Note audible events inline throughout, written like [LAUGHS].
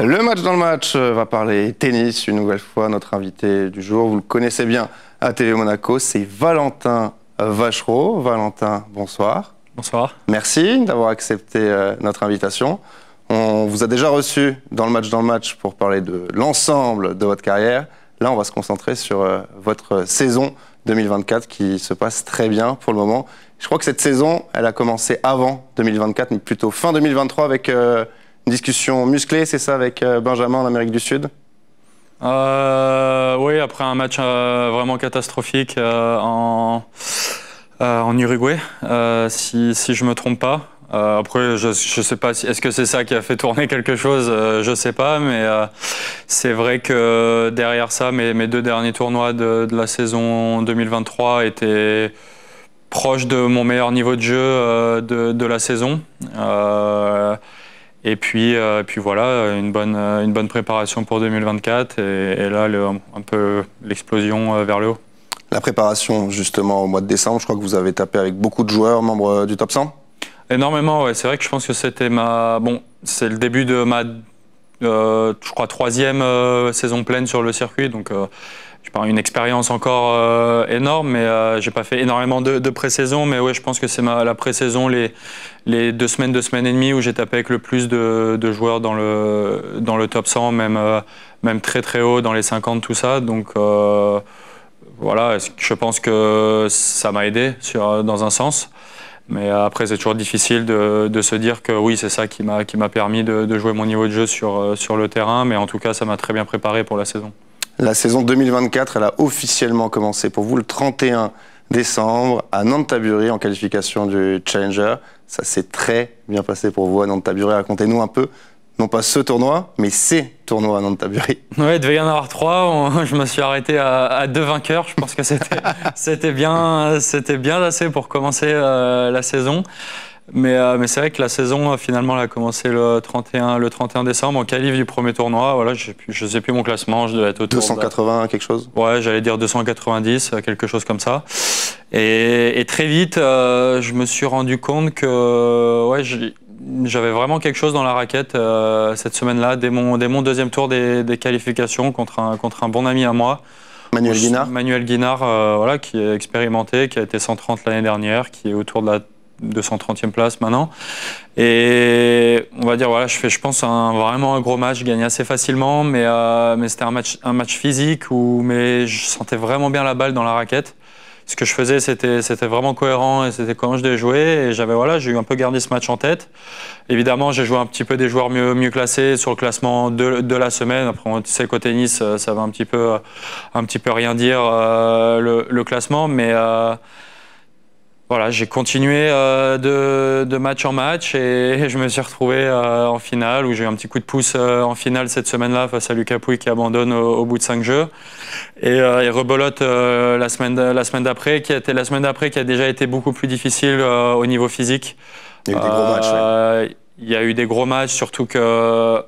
Le match dans le match euh, va parler tennis une nouvelle fois. Notre invité du jour, vous le connaissez bien à TV Monaco, c'est Valentin Vachereau. Valentin, bonsoir. Bonsoir. Merci d'avoir accepté euh, notre invitation. On vous a déjà reçu dans le match dans le match pour parler de l'ensemble de votre carrière. Là, on va se concentrer sur euh, votre saison 2024 qui se passe très bien pour le moment. Je crois que cette saison, elle a commencé avant 2024, mais plutôt fin 2023 avec discussion musclée, c'est ça, avec euh, Benjamin en Amérique du Sud euh, Oui, après un match euh, vraiment catastrophique en, Uruguay, si, je ne me trompe pas. après, je, ne sais pas, si, est-ce que c'est ça qui a fait tourner quelque chose je ne sais pas, mais c'est vrai que derrière ça, mes, deux derniers tournois de, la saison 2023 étaient proches de mon meilleur niveau de jeu de, de, la saison. Et puis, euh, puis voilà, euh, une bonne, euh, une bonne préparation pour 2024 et, là, un peu l'explosion vers le haut. La préparation, justement, au mois de décembre, je crois que vous avez tapé avec beaucoup de joueurs, membres du top 100 Énormément, ouais. C'est vrai que je pense que c'était ma. Bon, c'est le début de ma, je crois, troisième saison pleine sur le circuit. Donc une expérience encore euh, énorme, mais je euh, j'ai pas fait énormément de, de pré-saison. Mais ouais, je pense que c'est la pré-saison, les, les, deux semaines, deux semaines et demie où j'ai tapé avec le plus de, de, joueurs dans le, dans le top 100, même, euh, même très très haut dans les 50, tout ça. Donc voilà, je pense que ça m'a aidé sur, dans un sens. Mais après, c'est toujours difficile de, de, se dire que oui, c'est ça qui m'a permis de, de, jouer mon niveau de jeu sur, sur le terrain. Mais en tout cas, ça m'a très bien préparé pour la saison. La saison 2024, elle a officiellement commencé pour vous le 31 décembre à Nantaburi en qualification du Challenger. Ça s'est très bien passé pour vous à Nantaburi. Racontez-nous un peu, non pas ce tournoi, mais ces tournois à Nantaburi. [LAUGHS] Oui, il devait y en avoir trois. je me suis arrêté à, deux vainqueurs. Je pense que c'était [LAUGHS] bien, bien assez pour commencer euh, la saison. Euh, mais, c'est vrai que la saison, euh, finalement, elle a commencé le 31, le 31 décembre en qualif du premier tournoi. Voilà, je ne sais plus mon classement, je devais être autour 280, quelque chose Ouais, j'allais dire 290, euh, quelque chose comme ça. Et, très vite, je me suis rendu compte que ouais, j'avais vraiment quelque chose dans la raquette cette semaine-là, dès mon, deuxième tour des, qualifications contre un, contre un bon ami à moi. Manuel Guinard Manuel Guinard, voilà, qui est expérimenté, qui a été 130 l'année dernière, qui est autour de la 230e place maintenant. Et on va dire, voilà, je fais, je pense, un, vraiment un gros match, gagné assez facilement, mais, euh, mais c'était un match, un match physique où mais je sentais vraiment bien la balle dans la raquette. Ce que je faisais, c'était, c'était vraiment cohérent et c'était comment je devais jouer. Et j'avais, voilà, j'ai eu un peu gardé ce match en tête. Évidemment, j'ai joué un petit peu des joueurs mieux, mieux classés sur le classement de, de la semaine. Après, on sait qu'au tennis, euh, ça va un petit peu, un petit peu rien dire, euh, le, classement, mais, voilà, j'ai continué euh, de, match en match et [LAUGHS] je me suis retrouvé euh, en finale où j'ai eu un petit coup de pouce euh, en finale cette semaine-là face à Lucas Pouille qui abandonne au, bout de cinq jeux et, rebolote la semaine la semaine d'après qui a la semaine d'après qui a déjà été beaucoup plus difficile au niveau physique. Il y a eu des gros matchs. surtout que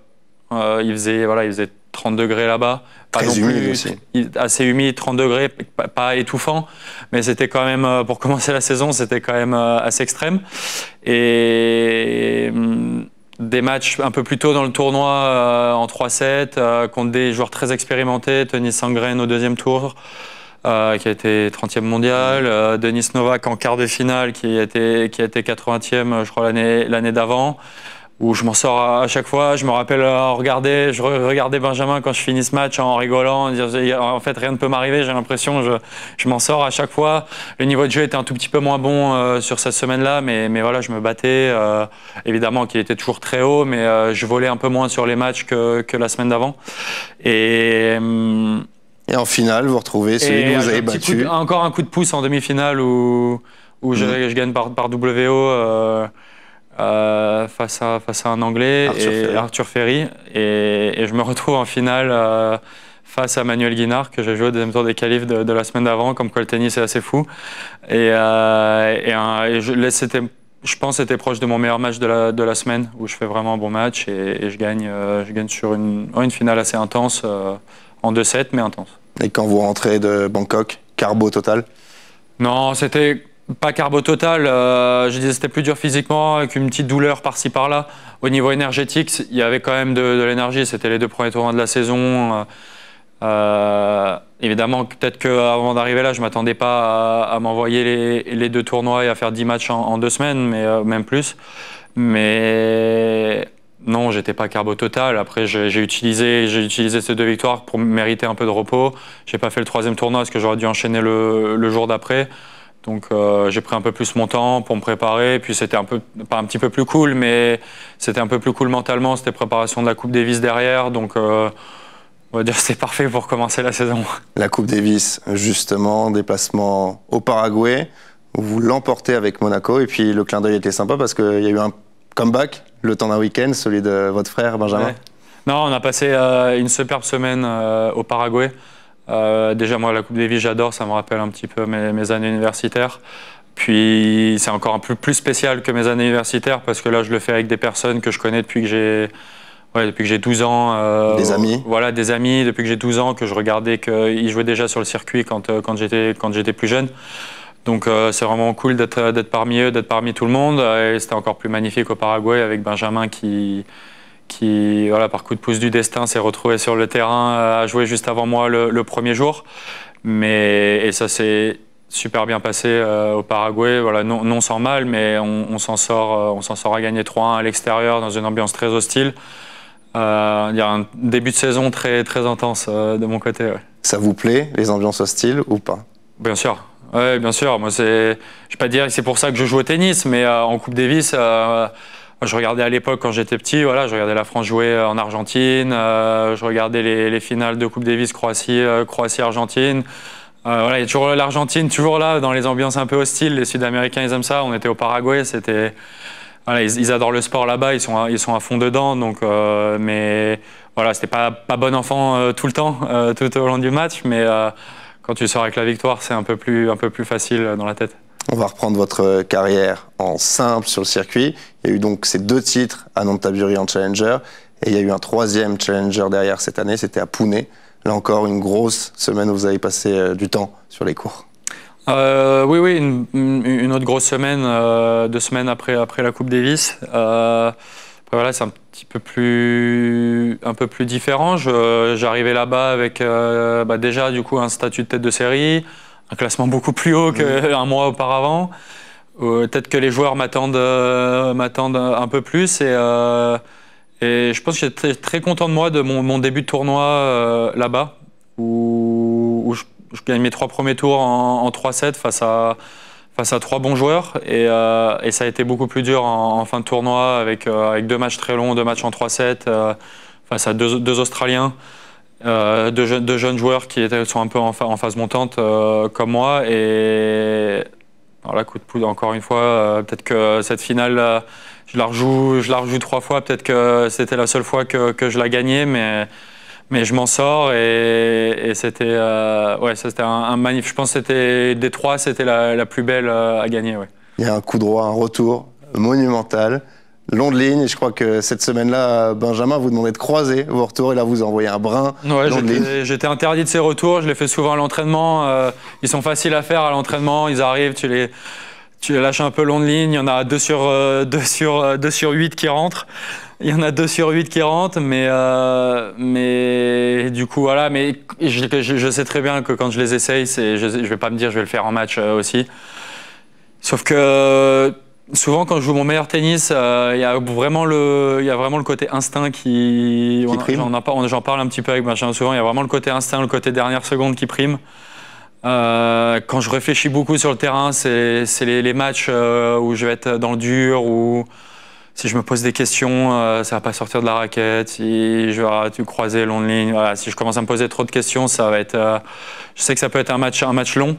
il faisait voilà il faisait 30 degrés là-bas. Pas non plus, Assez humide, 30 degrés, pas, étouffant. Mais c'était quand même, euh, pour [LAUGHS] commencer la saison, c'était quand même euh, assez extrême. Et hum, des matchs un peu plus tôt dans le tournoi euh, en 3-7 contre des joueurs très expérimentés, Tony Sangren au deuxième tour. qui a été 30e mondial, Denis Novak en quart de finale qui a été, qui a été 80e je crois l'année d'avant où je m'en sors à, chaque fois. Je me rappelle euh, regarder, je regardais Benjamin quand je finis ce match en rigolant, en, disant, en fait rien ne peut m'arriver, j'ai l'impression, je, je m'en sors à chaque fois. Le niveau de jeu était un tout petit peu moins bon euh, sur cette semaine-là, mais, mais voilà, je me battais. Euh, évidemment qu'il était toujours très haut, mais je volais un peu moins sur les matchs que, que la semaine d'avant. Et. et en finale, vous retrouvez celui que vous avez battu. encore un coup de pouce en demi-finale où, où je, mm-hmm. je, gagne par, par WO. Euh, face, à, face à un Anglais, Arthur et Ferry. Arthur Ferry. Et, je me retrouve en finale euh, face à Manuel Guinard, que j'ai joué au deuxième tour des qualifs de, la semaine d'avant, comme quoi le tennis est assez fou. Et, euh, je, je pense que c'était proche de mon meilleur match de la, de la, semaine, où je fais vraiment un bon match et, je, gagne, je gagne sur une, une finale assez intense, en 2-7, mais intense. Et quand vous rentrez de Bangkok, carbo total Non, c'était pas carbo total. Euh, je disais c'était plus dur physiquement, avec une petite douleur par-ci par-là. Au niveau énergétique, il y avait quand même de, l'énergie. C'était les deux premiers tournois de la saison. Euh, euh, évidemment, peut-être qu'avant d'arriver là, je ne m'attendais pas à, m'envoyer les, deux tournois et à faire 10 matchs en, deux semaines, mais même plus. Mais non, j'étais pas carbo total. Après, j'ai utilisé, utilisé ces deux victoires pour mériter un peu de repos. J'ai pas fait le troisième tournoi parce que j'aurais dû enchaîner le, le jour d'après. Donc euh, j'ai pris un peu plus mon temps pour me préparer. Puis c'était un peu, pas un petit peu plus cool, mais c'était un peu plus cool mentalement. C'était préparation de la Coupe Davis derrière. Donc euh, c'est parfait pour commencer la saison. La Coupe Davis, justement, déplacement au Paraguay. Vous l'emportez avec Monaco. Et puis le clin d'œil était sympa parce qu'il y a eu un comeback le temps d'un week-end, celui de votre frère Benjamin. Non, on a passé euh, une superbe semaine au Paraguay. Euh, déjà, moi, la Coupe des Vies, j'adore, ça me rappelle un petit peu mes, années universitaires. Puis c'est encore un peu plus spécial que mes années universitaires parce que là, je le fais avec des personnes que je connais depuis que j'ai depuis que j'ai 12 ans. Euh, des amis. Voilà, des amis depuis que j'ai 12 ans que je regardais qu'ils jouaient déjà sur le circuit quand euh, quand j'étais quand j'étais plus jeune. Donc c'est vraiment cool d'être d'être parmi eux, d'être parmi tout le monde. Et c'était encore plus magnifique au Paraguay avec Benjamin qui qui, voilà, par coup de pouce du destin, s'est retrouvé sur le terrain euh, à jouer juste avant moi le, premier jour. Mais, et ça s'est super bien passé euh, au Paraguay, voilà, non, sans mal, mais on, s'en sort, euh, on s'en sort à gagner 3-1 à l'extérieur dans une ambiance très hostile. il y a un début de saison très, très intense de mon côté. Ça vous plaît, les ambiances hostiles ou pas Bien sûr. Oui, bien sûr. Moi, je ne vais pas dire que c'est pour ça que je joue au tennis, mais en Coupe Davis, je regardais à l'époque quand j'étais petit, voilà, je regardais la France jouer euh, en Argentine, euh, je regardais les, les, finales de Coupe Davis Croatie, euh, Croatie Argentine. Euh, voilà, il y a toujours l'Argentine, toujours là dans les ambiances un peu hostiles. Les Sud-Américains, ils aiment ça. On était au Paraguay, c'était ils, adorent le sport là-bas, ils sont ils sont à fond dedans. Donc, mais voilà, c'était pas pas bon enfant tout le temps, tout au long du match, mais quand tu sors avec la victoire, c'est un peu plus un peu plus facile dans la tête. On va reprendre votre carrière en simple sur le circuit. Il y a eu donc ces deux titres à Nantaburi en Challenger. Et il y a eu un troisième Challenger derrière cette année, c'était à Pune. Là encore, une grosse semaine où vous avez passé euh, du temps sur les cours. Euh, oui, oui, une, autre grosse semaine, euh, deux semaines après, après la Coupe Davis. voilà, c'est un petit peu plus, un peu plus différent. J'arrivais là-bas avec bah, déjà du coup un statut de tête de série un classement beaucoup plus haut qu'un mois auparavant. Euh, peut-être que les joueurs m'attendent euh, un peu plus. Euh, et, je pense que j'étais très content de moi, de mon, début de tournoi là-bas, où, je, gagne mes trois premiers tours en, en 3-7 face à, face à trois bons joueurs. Et, ça a été beaucoup plus dur en, fin de tournoi avec, deux matchs très longs, deux matchs en 3-7, face à deux Australiens. Euh, de, jeunes joueurs qui sont un peu en, phase montante euh, comme moi. Et voilà, coup de poudre encore une fois. Euh, peut-être que cette finale, je, la rejoue, je la rejoue trois fois. Peut-être que c'était la seule fois que, je la gagnais, mais, mais je m'en sors. Et, c'était ouais, un, un magnifique. Je pense que c'était des trois, c'était la, plus belle à gagner. Il y a un coup droit, un retour monumental long de ligne. Je crois que cette semaine-là, Benjamin vous demandait de croiser vos retours et là vous envoyez un brin. Ouais, j'étais interdit de ces retours. Je les fais souvent à l'entraînement. Euh, ils sont faciles à faire à l'entraînement. Ils arrivent, tu les tu lâches un peu long de ligne. Il y en a 2 sur, deux sur, euh, deux sur 8 euh, qui rentrent. Il y en a 2 sur 8 qui rentrent, mais, mais du coup, voilà. Mais je, sais très bien que quand je les essaye, je ne vais pas me dire je vais le faire en match aussi. Sauf que Souvent, quand je joue mon meilleur tennis, euh, il y, a vraiment le, y a vraiment le côté instinct qui. prime. J'en parle un petit peu avec machin. Souvent, il y a vraiment le côté instinct, le côté dernière seconde qui prime. Euh, quand je réfléchis beaucoup sur le terrain, c'est les, les, matchs euh, où je vais être dans le dur, ou si je me pose des questions, ça ça va pas sortir de la raquette, si je vais tu croiser long de ligne. si je commence à me poser trop de questions, ça va être. je sais que ça peut être un match, un match long.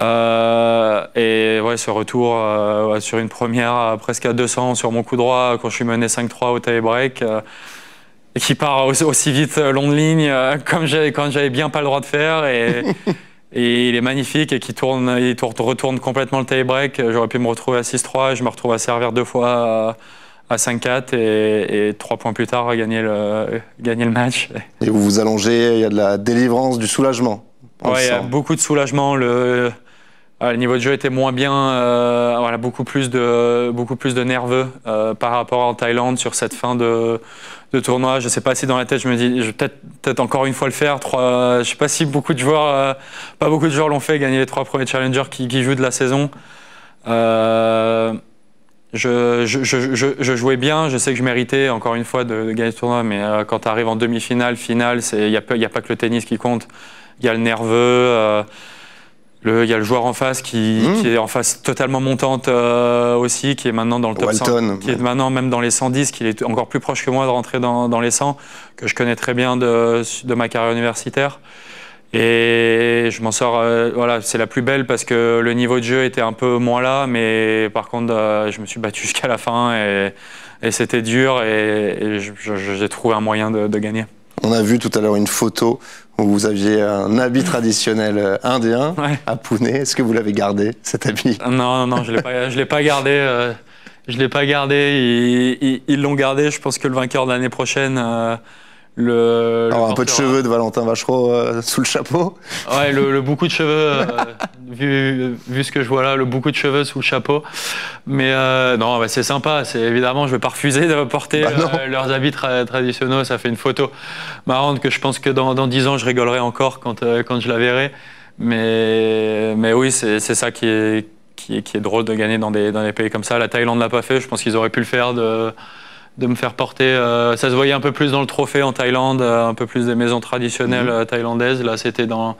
Euh, et ouais, ce retour euh, sur une première euh, presque à 200 sur mon coup droit quand je suis mené 5-3 au tie-break et qui part aussi vite long de ligne comme j'avais quand j'avais bien pas le droit de faire et, [LAUGHS] il est magnifique et qui tourne, il retourne complètement le tie-break. J'aurais pu me retrouver à 6-3 je me retrouve à servir deux fois. À, 5-4 et, trois points plus tard gagner le, gagner le match. Et vous vous allongez, il y a de la délivrance, du soulagement. Oui, il y a beaucoup de soulagement. Le, ah, le niveau de jeu était moins bien, euh, voilà, beaucoup plus de, beaucoup plus de nerveux euh, par rapport en Thaïlande sur cette fin de, tournoi. Je ne sais pas si dans la tête je me dis, je vais peut-être encore une fois le faire. Trois, euh, je sais pas si beaucoup de joueurs, pas beaucoup de joueurs l'ont fait, gagner les trois premiers challengers qui, jouent de la saison. Je, jouais bien, je sais que je méritais encore une fois de, gagner ce tournoi, mais quand tu arrives en demi-finale, finale, il n'y a, a, pas que le tennis qui compte. Il y a le nerveux. Il y a le joueur en face qui, hmm. qui est en face totalement montante euh, aussi, qui est maintenant dans le top Walton, qui est maintenant même dans les 110, qui est encore plus proche que moi de rentrer dans, dans les 100, que je connais très bien de, de ma carrière universitaire. Et je m'en sors, euh, voilà, c'est la plus belle parce que le niveau de jeu était un peu moins là, mais par contre, euh, je me suis battu [LAUGHS] jusqu'à la fin et, et c'était dur et, et j'ai trouvé un moyen de, de gagner. On a vu tout à l'heure une photo où vous aviez un habit traditionnel euh, indien à Pune. Est-ce que vous l'avez gardé, cet habit euh, Non, non, je ne l'ai pas gardé. je l'ai pas gardé. Euh, ils l'ont gardé. Je pense que le vainqueur de l'année prochaine. Le, un peu de cheveux de Valentin Vachereau euh, sous le chapeau. Ouais, le, beaucoup de cheveux, [LAUGHS] euh, vu, vu, ce que je vois là, le beaucoup de cheveux sous le chapeau. Mais euh, non, c'est sympa. C'est évidemment, je vais pas refuser de porter bah leurs habits traditionnels. Ça fait une photo marrante que je pense que dans, dix ans, je rigolerai encore quand, quand je la verrai. Mais, mais oui, c'est ça qui est, qui, est, drôle de gagner dans des, dans des pays comme ça. La Thaïlande l'a pas fait. Je pense qu'ils auraient pu le faire de de me faire porter. Euh, ça se voyait un peu plus dans le trophée en Thaïlande, euh, un peu plus des maisons traditionnelles mhm. euh, thaïlandaises. Là, c'était dans,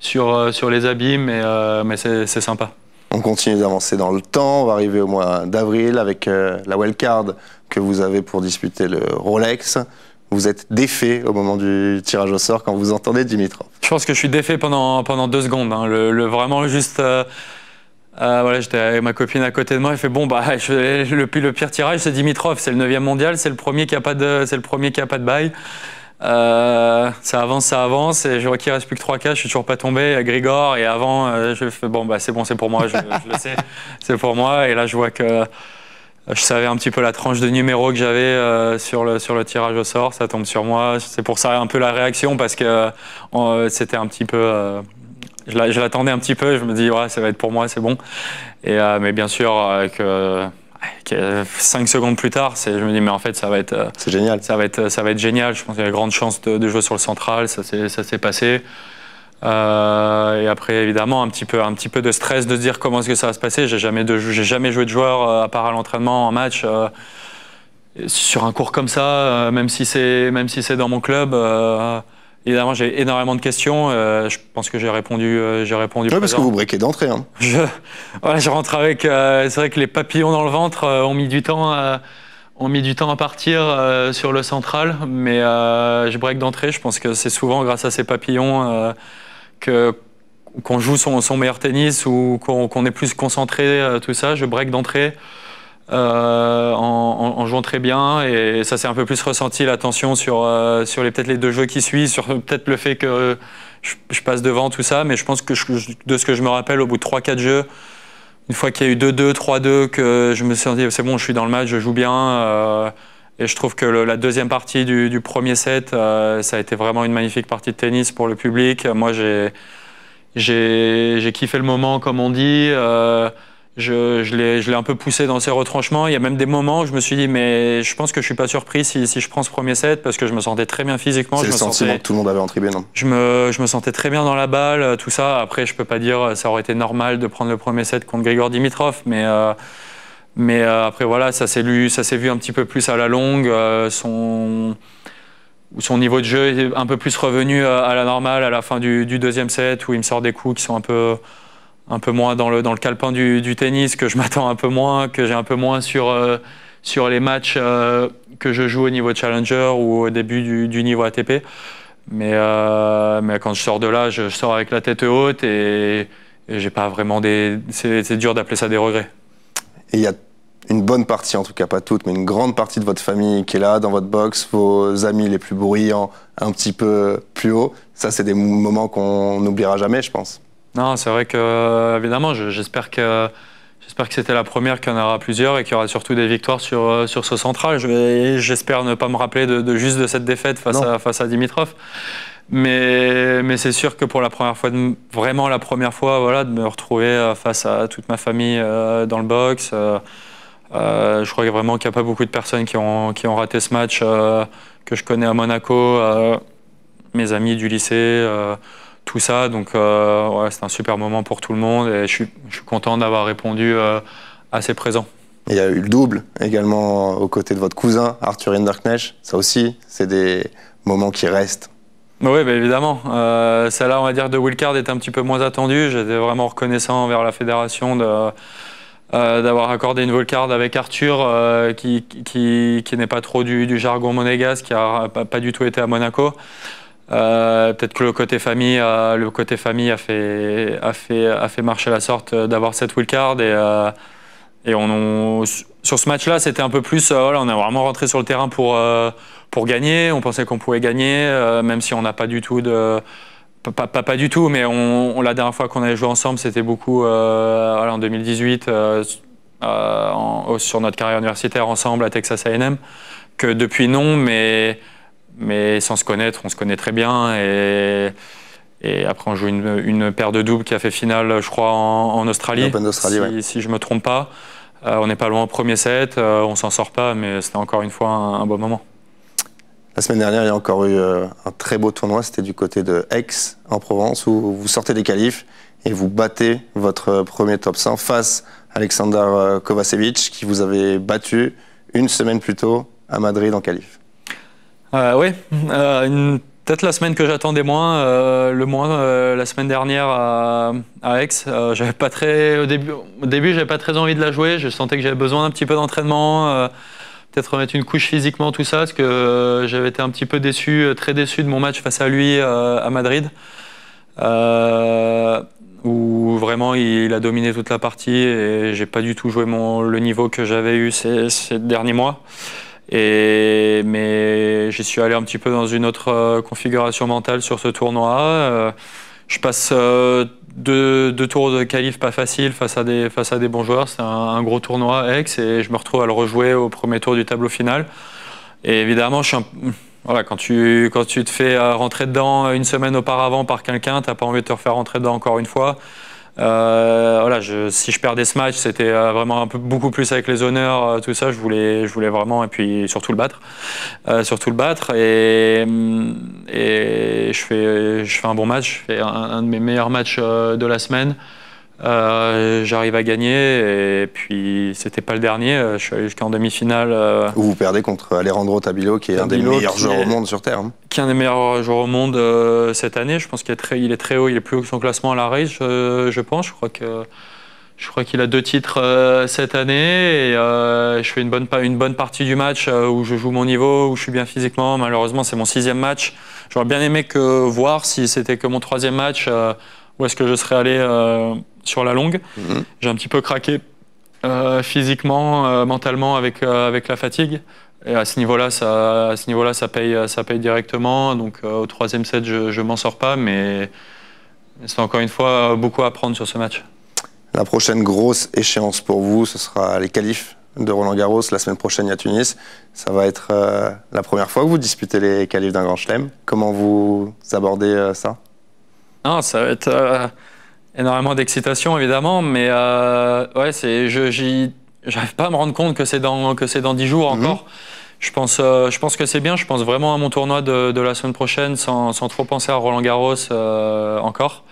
sur, sur les habits, mais, mais c'est, sympa. On continue d'avancer dans le temps. On va arriver au mois d'avril avec la wildcard que vous avez pour disputer le Rolex. Vous êtes défait au moment du tirage au sort quand vous entendez Dimitrov. Je pense que je suis défait pendant, pendant deux secondes. Hein. le, vraiment juste ah, voilà, j'étais avec ma copine à côté de moi. Elle fait bon bah [LAUGHS] je, le, le, pire tirage c'est Dimitrov, c'est le 9 e mondial, c'est le premier qui a pas de, c'est le premier qui a pas de bail. Euh, ça avance, ça avance, et je vois qu'il reste plus que 3 cas, je suis toujours pas tombé. Grigor, et avant, euh, je fais bon, bah c'est bon, c'est pour moi, je, le sais, [LAUGHS] c'est pour moi. Et là, je vois que euh, je savais un petit peu la tranche de numéro que j'avais sur, le, sur le tirage au sort, ça tombe sur moi. C'est pour ça un peu la réaction, parce que c'était un petit peu je l'attendais un petit peu, je me dis, ouais, ça va être pour moi, c'est bon. Et, euh, mais bien sûr, euh, que secondes plus tard, je me dis, mais en fait, ça va être. Euh, c'est génial. Ça va, être, ça va être génial. Je pense qu'il y a une grande chance de, jouer sur le central, ça s'est passé. et après, évidemment, un petit, peu, un petit peu de stress de dire comment est-ce que ça va se passer. J'ai jamais, jamais joué de joueur à part à l'entraînement, en match sur un cours comme ça, même si c'est si dans mon club, Évidemment, j'ai énormément de questions. Euh, je pense que j'ai répondu. Euh, j'ai répondu. Oui, parce que vous briquez d'entrée. Hein. [LAUGHS] Je, rentre avec. Euh, c'est vrai que les papillons dans le ventre ont mis du temps. ont mis du temps à partir sur le central, mais je break d'entrée. Je pense que c'est souvent grâce à ces papillons que qu'on joue son, meilleur tennis ou qu'on est plus concentré. tout ça, je break d'entrée. Euh, en, jouant très bien et ça c'est un peu plus ressenti l'attention sur, euh, sur les, peut-être les deux jeux qui suivent, sur euh, peut-être le fait que je, passe devant tout ça, mais je pense que de ce que je me rappelle au bout de 3-4 jeux, une fois qu'il y a eu 2-2, 3-2, que je me suis dit c'est bon, je suis dans le match, je joue bien. et je trouve que la deuxième partie du, premier set, ça a été vraiment une magnifique partie de tennis pour le public. Moi, j'ai, j'ai, kiffé le moment, comme on dit. Je, je l'ai un peu poussé dans ses retranchements. Il y a même des moments où je me suis dit, mais je pense que je ne suis pas surpris si, je prends ce premier set parce que je me sentais très bien physiquement. C'est le sentiment que tout le monde avait en tribune. Hein. Je me, sentais très bien dans la balle, tout ça. Après, je ne peux pas dire ça aurait été normal de prendre le premier set contre Grigor Dimitrov, mais. Euh, mais euh, après, voilà, ça s'est vu, un petit peu plus à la longue. Euh, son, son niveau de jeu est un peu plus revenu à, la normale à la fin du, deuxième set, où il me sort des coups qui sont un peu, un peu moins dans le, dans le calepin du, tennis, que je m'attends un peu moins, que j'ai un peu moins sur, euh, sur les matchs euh, que je joue au niveau challenger ou au début du, niveau ATP. Mais, euh, mais quand je sors de là, je, sors avec la tête haute et, j'ai pas vraiment des. C'est dur d'appeler ça des regrets. il y a une bonne partie, en tout cas pas toute, mais une grande partie de votre famille qui est là, dans votre box, vos amis les plus bruyants, un petit peu plus haut. Ça, c'est des moments qu'on n'oubliera jamais, je pense. Non, c'est vrai que, évidemment, j'espère que. J'espère que c'était la première, qu'il y en aura plusieurs et qu'il y aura surtout des victoires sur, euh, sur ce central. J'espère ne pas me rappeler de, juste de cette défaite face, à, face à Dimitrov. Mais, c'est sûr que pour la première fois, vraiment la première fois, voilà, de me retrouver euh, face à toute ma famille euh, dans le box. je crois vraiment qu'il n'y a pas beaucoup de personnes qui ont, qui ont raté ce match que je connais à Monaco, mes amis du lycée tout ça. Donc euh, ouais, c'est un super moment pour tout le monde et je suis, je suis content d'avoir répondu euh, à ces présents. Il y a eu le double également aux côtés de votre cousin Arthur Hinderknecht. Ça aussi, c'est des moments qui restent. Oui, bah, évidemment. Euh, celle-là, on va dire, de card est un petit peu moins attendue. J'étais vraiment reconnaissant envers la fédération de... d'avoir accordé une wildcard avec Arthur, qui, qui, qui n'est pas trop du, du jargon monégasque, qui n'a pas, pas, du tout été à Monaco. Euh, peut-être que le côté famille, euh, le côté famille a fait, a fait, a fait marcher la sorte euh, d'avoir cette wildcard. Et, et on, sur ce match-là, c'était un peu plus. on est vraiment rentré sur le terrain pour, pour gagner. On pensait qu'on pouvait gagner, même si on n'a pas du tout de. Pas, pas, du tout, mais on, la dernière fois qu'on avait joué ensemble, c'était beaucoup en 2018, sur notre carrière universitaire ensemble à Texas AM. Que depuis, non, mais mais sans se connaître, on se connaît très bien. Et, et après, on joue une, paire de doubles qui a fait finale, je crois, en, Australie. Open si, si je ne me trompe pas. Euh, on n'est pas loin au premier set, on euh, on s'en sort pas, mais c'était encore une fois un, bon moment. La semaine dernière, il y a encore eu euh, un très beau tournoi, c'était du côté de Aix, en Provence, où vous sortez des qualifs et vous battez votre premier top 100 face à Alexander Kovacevic, qui vous avait battu une semaine plus tôt à Madrid en qualif. Euh, oui, euh, Peut-être la semaine que j'attendais moins, euh, le moins, la semaine dernière à, Aix, j'avais pas très, au début, au début j'avais pas très envie de la jouer. Je sentais que j'avais besoin d'un petit peu d'entraînement, peut-être remettre une couche physiquement, tout ça, parce que j'avais été un petit peu déçu, très déçu de mon match face à lui à Madrid, où vraiment il, a dominé toute la partie et j'ai pas du tout joué le niveau que j'avais eu ces derniers mois mais j'y suis allé un petit peu dans une autre euh, configuration mentale sur ce tournoi. Euh, je passe euh, deux, tours de qualif pas facile face à des, bons joueurs. C'est un, gros tournoi ex et je me retrouve à le rejouer au premier tour du tableau final. Et évidemment, quand, tu, te fais rentrer dedans une semaine auparavant par quelqu'un, tu n'as pas envie de te refaire rentrer dedans encore une fois. Euh, voilà, si je perdais ce match, c'était euh, vraiment un peu, beaucoup plus avec les honneurs, euh, tout ça. Je voulais, je voulais vraiment, et puis surtout le battre, surtout le battre. Et, je fais, je fais un bon match, je fais un de mes meilleurs matchs de la semaine. Euh, j'arrive à gagner et puis c'était pas le dernier. Euh, je suis allé jusqu'en demi-finale. Euh, vous perdez contre Alejandro Tabilo, qui est un des meilleurs joueurs au monde sur Terre. Hein. Qui est un des meilleurs joueurs au monde cette année. Je pense qu'il est, très, il est très haut, il est plus haut que son classement à la race, je, pense. Je crois que. Je crois qu'il a deux titres cette année et je fais une bonne, une bonne partie du match où je joue mon niveau, où je suis bien physiquement. Malheureusement, c'est mon sixième match. J'aurais bien aimé que, voir si c'était que mon troisième match où est-ce que je serais allé euh, sur la longue. Mhm. J'ai un petit peu craqué euh, physiquement, euh, mentalement avec, avec la fatigue. Et à ce niveau-là, ça, à ce niveau-là, ça paye, ça paye directement. Donc au troisième set, je, je m'en sors pas, mais c'est encore une fois beaucoup à apprendre sur ce match. La prochaine grosse échéance pour vous, ce sera les qualifs de Roland Garros la semaine prochaine à Tunis. Ça va être la première fois que vous disputez les qualifs d'un Grand Chelem. Comment vous abordez ça non, ça va être euh, énormément d'excitation évidemment, mais euh, ouais, c'est je n'arrive pas à me rendre compte que c'est dans que c'est dans dix jours mhm. encore. Je pense, euh, je pense que c'est bien. Je pense vraiment à mon tournoi de, la semaine prochaine sans, sans, trop penser à Roland Garros encore.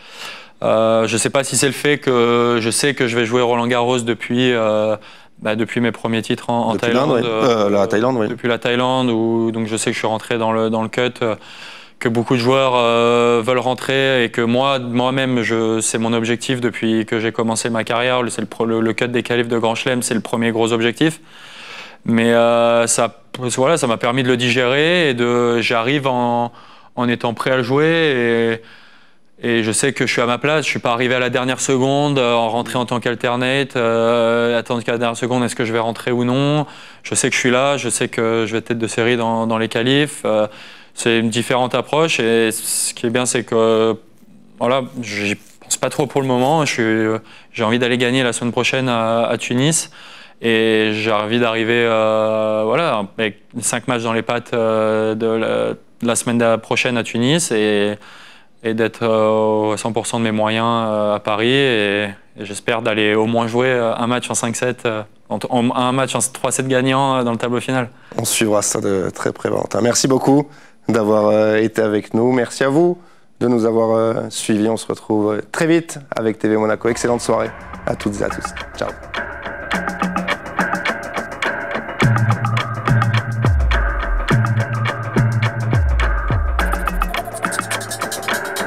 je sais pas si c'est le fait que je sais que je vais jouer Roland Garros depuis bah, depuis mes premiers titres en, Thaïlande, la Thaïlande, depuis la Thaïlande où donc je sais que je suis rentré dans le dans le cut que beaucoup de joueurs euh, veulent rentrer et que moi, moi-même, c'est mon objectif depuis que j'ai commencé ma carrière. le, le, cut des qualifs de Grand Chelem, c'est le premier gros objectif. Mais euh, ça, voilà, ça m'a permis de le digérer et de, j'arrive en, étant prêt à le jouer et, et, je sais que je suis à ma place. Je suis pas arrivé à la dernière seconde, euh, en rentrant en tant qu'alternate, attendre qu'à la dernière seconde, est-ce que je vais rentrer ou non. Je sais que je suis là, je sais que je vais être de série dans, dans les qualifs c'est une différente approche. Et ce qui est bien, c'est que voilà, j'y pense pas trop pour le moment. J'ai envie d'aller gagner la semaine prochaine à, Tunis. Et j'ai envie d'arriver euh, voilà, avec 5 matchs dans les pattes euh, de, la, semaine prochaine à Tunis et, d'être à euh, 100% de mes moyens à Paris. Et, j'espère d'aller au moins jouer un match en 5-7, un match en 3-7 gagnant dans le tableau final. On suivra ça de très près. Valentin. Merci beaucoup d'avoir euh, été avec nous. Merci à vous de nous avoir euh, suivis. On se retrouve euh, très vite avec TV Monaco. Excellente soirée à toutes et à tous. Ciao.